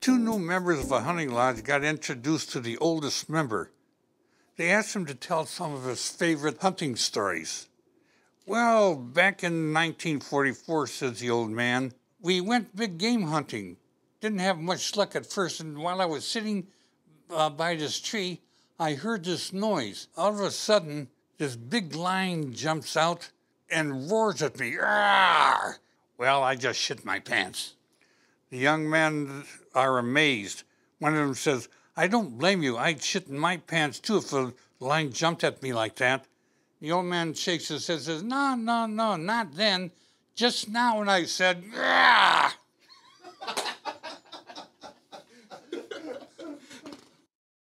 Two new members of a hunting lodge got introduced to the oldest member. They asked him to tell some of his favorite hunting stories. Well, back in 1944, says the old man, we went big game hunting. Didn't have much luck at first, and while I was sitting uh, by this tree, I heard this noise. All of a sudden, this big lion jumps out and roars at me. Arr! Well, I just shit my pants. The young men are amazed. One of them says, I don't blame you. I'd shit in my pants too if a lion jumped at me like that. The old man shakes his head and says, No, no, no, not then. Just now when I said, Arr!